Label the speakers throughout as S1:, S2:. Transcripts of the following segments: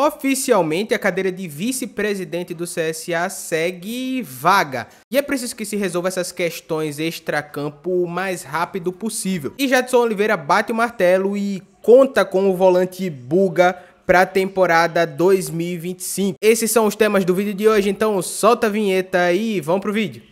S1: Oficialmente, a cadeira de vice-presidente do CSA segue vaga. E é preciso que se resolva essas questões extracampo o mais rápido possível. E Jadson Oliveira bate o martelo e conta com o volante Buga para a temporada 2025. Esses são os temas do vídeo de hoje, então solta a vinheta e vamos pro vídeo.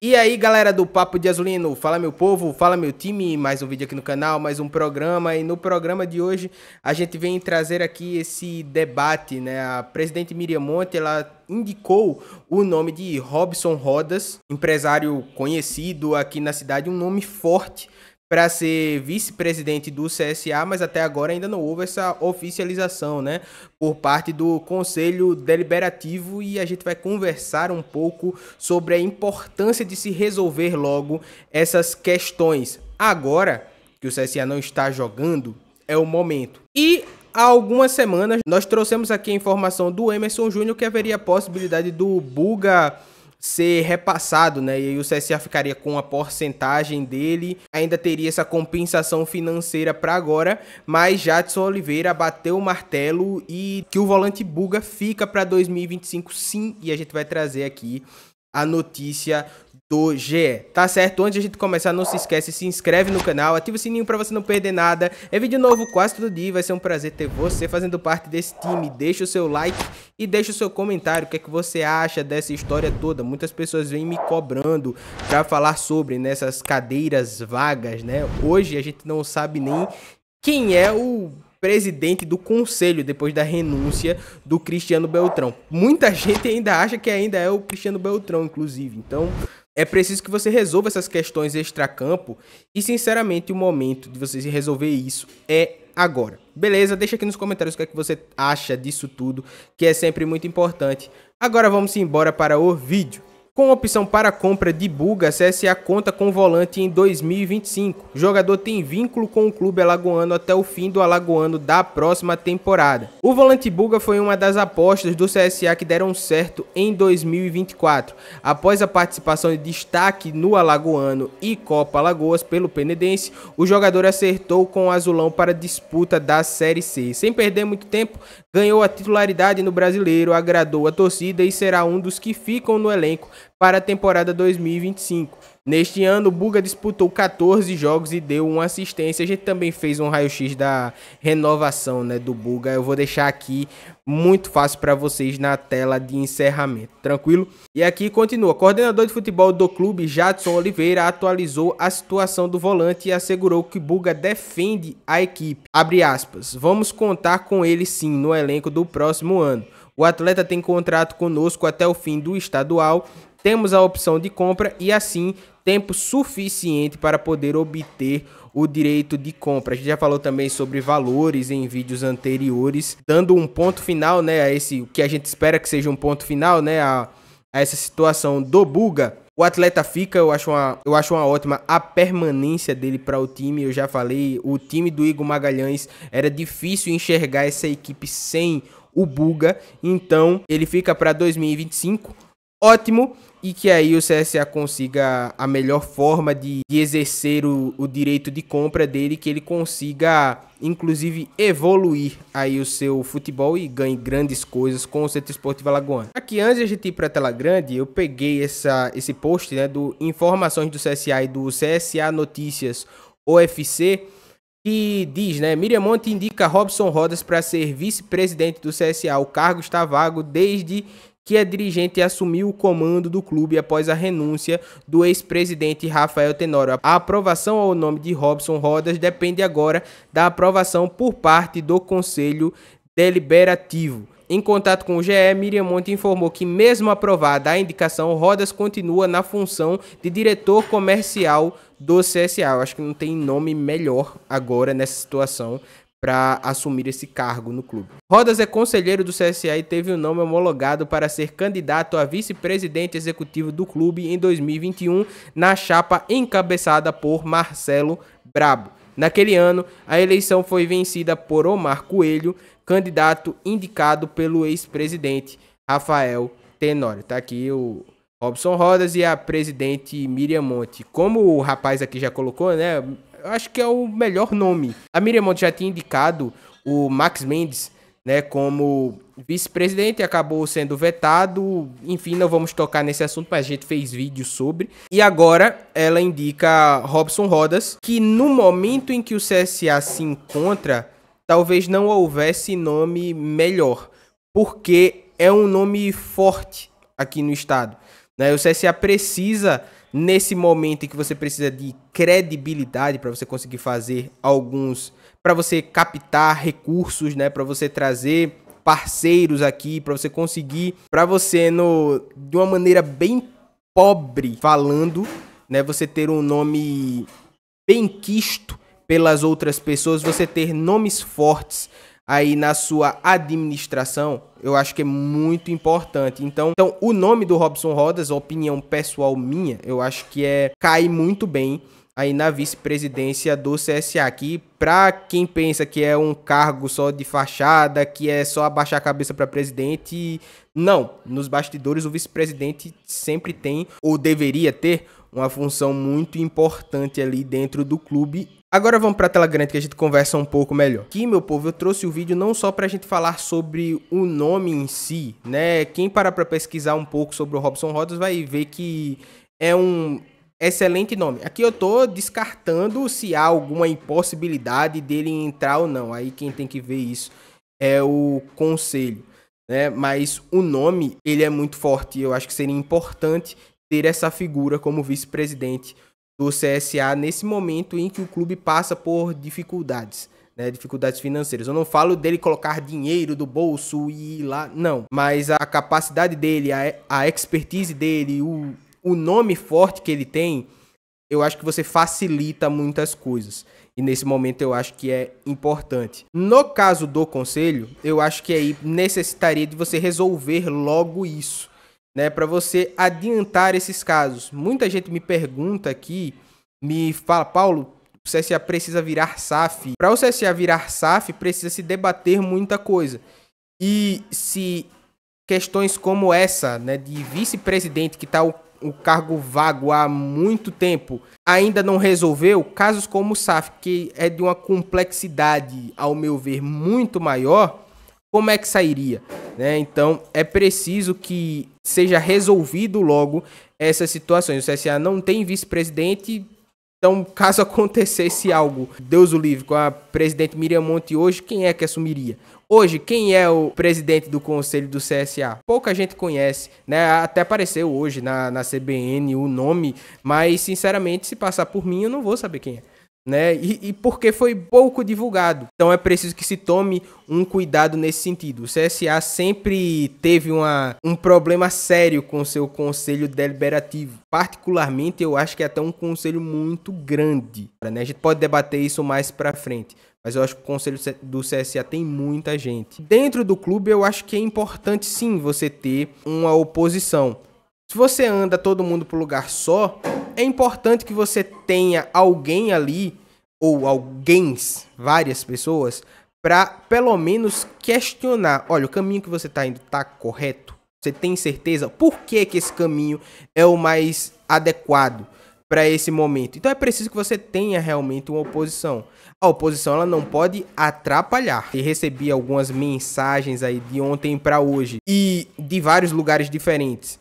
S1: E aí galera do Papo de Azulino, fala meu povo, fala meu time, mais um vídeo aqui no canal, mais um programa e no programa de hoje a gente vem trazer aqui esse debate, né? A presidente Miriam Monte, ela indicou o nome de Robson Rodas, empresário conhecido aqui na cidade, um nome forte para ser vice-presidente do CSA, mas até agora ainda não houve essa oficialização, né, por parte do Conselho Deliberativo e a gente vai conversar um pouco sobre a importância de se resolver logo essas questões. Agora que o CSA não está jogando, é o momento. E há algumas semanas nós trouxemos aqui a informação do Emerson Júnior que haveria a possibilidade do Buga ser repassado, né? E aí o CSA ficaria com a porcentagem dele, ainda teria essa compensação financeira para agora, mas Jadson Oliveira bateu o martelo e que o volante Buga fica para 2025 sim, e a gente vai trazer aqui a notícia do GE, tá certo? Antes de a gente começar, não se esquece, se inscreve no canal, ativa o sininho pra você não perder nada. É vídeo novo quase todo dia, vai ser um prazer ter você fazendo parte desse time. Deixa o seu like e deixa o seu comentário, o que é que você acha dessa história toda. Muitas pessoas vêm me cobrando pra falar sobre nessas né, cadeiras vagas, né? Hoje a gente não sabe nem quem é o presidente do conselho depois da renúncia do Cristiano Beltrão. Muita gente ainda acha que ainda é o Cristiano Beltrão, inclusive. Então, é preciso que você resolva essas questões extracampo e, sinceramente, o momento de você resolver isso é agora. Beleza? Deixa aqui nos comentários o que é que você acha disso tudo, que é sempre muito importante. Agora vamos embora para o vídeo. Com opção para compra de Buga, CSA conta com volante em 2025. O jogador tem vínculo com o clube alagoano até o fim do alagoano da próxima temporada. O volante Buga foi uma das apostas do CSA que deram certo em 2024. Após a participação de destaque no alagoano e Copa Alagoas pelo Penedense, o jogador acertou com o azulão para disputa da Série C. Sem perder muito tempo, ganhou a titularidade no Brasileiro, agradou a torcida e será um dos que ficam no elenco para a temporada 2025. Neste ano, o Buga disputou 14 jogos e deu uma assistência. A gente também fez um raio-x da renovação né, do Buga. Eu vou deixar aqui muito fácil para vocês na tela de encerramento, tranquilo? E aqui continua. Coordenador de futebol do clube, Jadson Oliveira, atualizou a situação do volante e assegurou que Buga defende a equipe. Abre aspas. Vamos contar com ele sim no elenco do próximo ano. O atleta tem contrato conosco até o fim do estadual temos a opção de compra e assim tempo suficiente para poder obter o direito de compra. A gente já falou também sobre valores em vídeos anteriores, dando um ponto final, né, a esse o que a gente espera que seja um ponto final, né, a, a essa situação do Buga. O atleta fica, eu acho uma, eu acho uma ótima a permanência dele para o time. Eu já falei, o time do Igor Magalhães era difícil enxergar essa equipe sem o Buga, então ele fica para 2025 ótimo e que aí o CSA consiga a melhor forma de, de exercer o, o, direito de compra dele, que ele consiga, inclusive, evoluir aí o seu futebol e ganhe grandes coisas com o Centro Esportivo Alagoano. Aqui, antes de a gente ir para a tela grande, eu peguei essa, esse post né, do Informações do CSA e do CSA Notícias OFC, que diz, né, Miriam Monte indica Robson Rodas para ser vice-presidente do CSA. O cargo está vago desde que é dirigente e assumiu o comando do clube após a renúncia do ex-presidente Rafael Tenório. A aprovação ao nome de Robson Rodas depende agora da aprovação por parte do Conselho Deliberativo. Em contato com o GE, Miriam Monte informou que, mesmo aprovada a indicação, Rodas continua na função de diretor comercial do CSA. Eu acho que não tem nome melhor agora nessa situação para assumir esse cargo no clube. Rodas é conselheiro do CSA e teve o nome homologado para ser candidato a vice-presidente executivo do clube em 2021 na chapa encabeçada por Marcelo Brabo. Naquele ano, a eleição foi vencida por Omar Coelho, candidato indicado pelo ex-presidente Rafael Tenório. Tá aqui o Robson Rodas e a presidente Miriam Monte. Como o rapaz aqui já colocou, né? acho que é o melhor nome. A Miriam Monte já tinha indicado o Max Mendes, né, como vice-presidente, acabou sendo vetado. Enfim, não vamos tocar nesse assunto, mas a gente fez vídeo sobre. E agora ela indica Robson Rodas, que no momento em que o CSA se encontra, talvez não houvesse nome melhor, porque é um nome forte aqui no estado. Né? O CSA precisa nesse momento em que você precisa de credibilidade para você conseguir fazer alguns, para você captar recursos, né, para você trazer parceiros aqui, para você conseguir, para você no de uma maneira bem pobre falando, né, você ter um nome bem quisto pelas outras pessoas, você ter nomes fortes aí na sua administração, eu acho que é muito importante. Então, então o nome do Robson Rodas, opinião pessoal minha, eu acho que é cai muito bem aí na vice-presidência do CSA aqui. Para quem pensa que é um cargo só de fachada, que é só abaixar a cabeça para presidente, não. Nos bastidores o vice-presidente sempre tem ou deveria ter uma função muito importante ali dentro do clube Agora vamos a tela grande que a gente conversa um pouco melhor. Aqui, meu povo, eu trouxe o vídeo não só para a gente falar sobre o nome em si, né? Quem parar para pesquisar um pouco sobre o Robson Rodas vai ver que é um excelente nome. Aqui eu tô descartando se há alguma impossibilidade dele entrar ou não. Aí quem tem que ver isso é o conselho, né? Mas o nome, ele é muito forte. Eu acho que seria importante ter essa figura como vice-presidente do CSA nesse momento em que o clube passa por dificuldades. Né, dificuldades financeiras. Eu não falo dele colocar dinheiro do bolso e ir lá, não. Mas a capacidade dele, a, a expertise dele, o, o nome forte que ele tem, eu acho que você facilita muitas coisas. E nesse momento eu acho que é importante. No caso do conselho, eu acho que aí necessitaria de você resolver logo isso né, para você adiantar esses casos. Muita gente me pergunta aqui, me fala, Paulo, o CSA precisa virar SAF. Para o CSA virar SAF, precisa se debater muita coisa. E se questões como essa, né, de vice-presidente que está o, o cargo vago há muito tempo, ainda não resolveu, casos como o SAF, que é de uma complexidade, ao meu ver, muito maior, como é que sairia? Né? Então é preciso que seja resolvido logo essas situações. O CSA não tem vice-presidente. Então, caso acontecesse algo, Deus o livre, com a presidente Miriam Monte hoje, quem é que assumiria? Hoje, quem é o presidente do conselho do CSA? Pouca gente conhece, né? Até apareceu hoje na, na CBN o nome, mas sinceramente, se passar por mim, eu não vou saber quem é né? E, e, porque foi pouco divulgado. Então é preciso que se tome um cuidado nesse sentido. O CSA sempre teve uma, um problema sério com seu conselho deliberativo. Particularmente, eu acho que é até um conselho muito grande. Né? A gente pode debater isso mais para frente. Mas eu acho que o conselho do CSA tem muita gente. Dentro do clube, eu acho que é importante sim você ter uma oposição. Se você anda todo mundo pro lugar só, é importante que você tenha alguém ali, ou alguém, várias pessoas, para pelo menos questionar: olha, o caminho que você está indo está correto? Você tem certeza? Por que, que esse caminho é o mais adequado? para esse momento. Então é preciso que você tenha realmente uma oposição. A oposição ela não pode atrapalhar. E recebi algumas mensagens aí de ontem para hoje e de vários lugares diferentes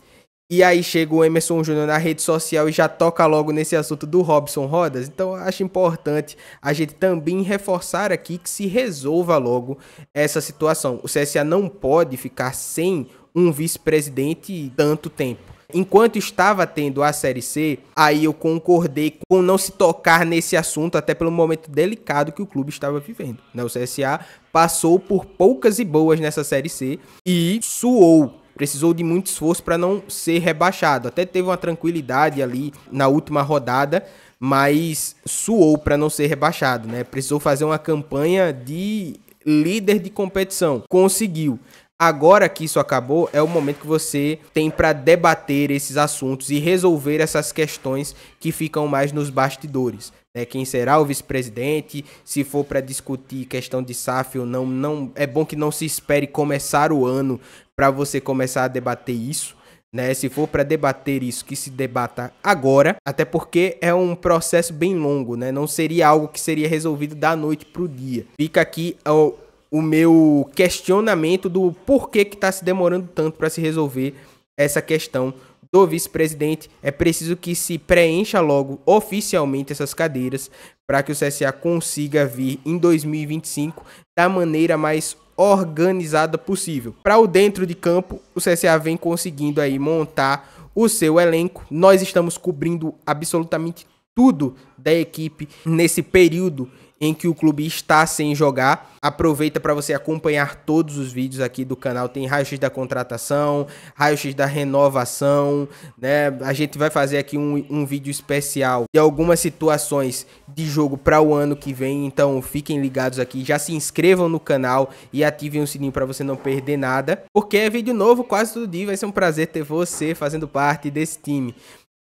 S1: e aí chega o Emerson Júnior na rede social e já toca logo nesse assunto do Robson Rodas. Então acho importante a gente também reforçar aqui que se resolva logo essa situação. O CSA não pode ficar sem um vice-presidente tanto tempo. Enquanto estava tendo a Série C, aí eu concordei com não se tocar nesse assunto, até pelo momento delicado que o clube estava vivendo. Né? O CSA passou por poucas e boas nessa Série C e suou precisou de muito esforço para não ser rebaixado. Até teve uma tranquilidade ali na última rodada, mas suou para não ser rebaixado, né? Precisou fazer uma campanha de líder de competição. Conseguiu. Agora que isso acabou, é o momento que você tem para debater esses assuntos e resolver essas questões que ficam mais nos bastidores né, quem será o vice-presidente, se for para discutir questão de SAF ou não, não, é bom que não se espere começar o ano para você começar a debater isso. Né, se for para debater isso, que se debata agora, até porque é um processo bem longo, né? Não seria algo que seria resolvido da noite pro dia. Fica aqui o, o meu questionamento do porquê que está se demorando tanto para se resolver essa questão do vice-presidente, é preciso que se preencha logo oficialmente essas cadeiras para que o CSA consiga vir em 2025 da maneira mais organizada possível. Para o dentro de campo, o CSA vem conseguindo aí montar o seu elenco. Nós estamos cobrindo absolutamente tudo da equipe nesse período em que o clube está sem jogar. Aproveita para você acompanhar todos os vídeos aqui do canal. Tem raio-x da contratação, raio-x da renovação, né? A gente vai fazer aqui um, um vídeo especial de algumas situações de jogo para o ano que vem. Então fiquem ligados aqui, já se inscrevam no canal e ativem o sininho para você não perder nada, porque é vídeo novo quase todo dia. Vai ser um prazer ter você fazendo parte desse time.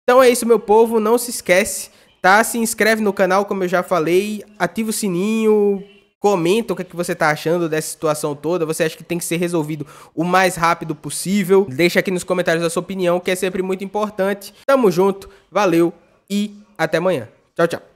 S1: Então é isso, meu povo. Não se esquece tá? Se inscreve no canal, como eu já falei, ativa o sininho, comenta o que, é que você tá achando dessa situação toda, você acha que tem que ser resolvido o mais rápido possível, deixa aqui nos comentários a sua opinião, que é sempre muito importante. Tamo junto, valeu e até amanhã. Tchau, tchau.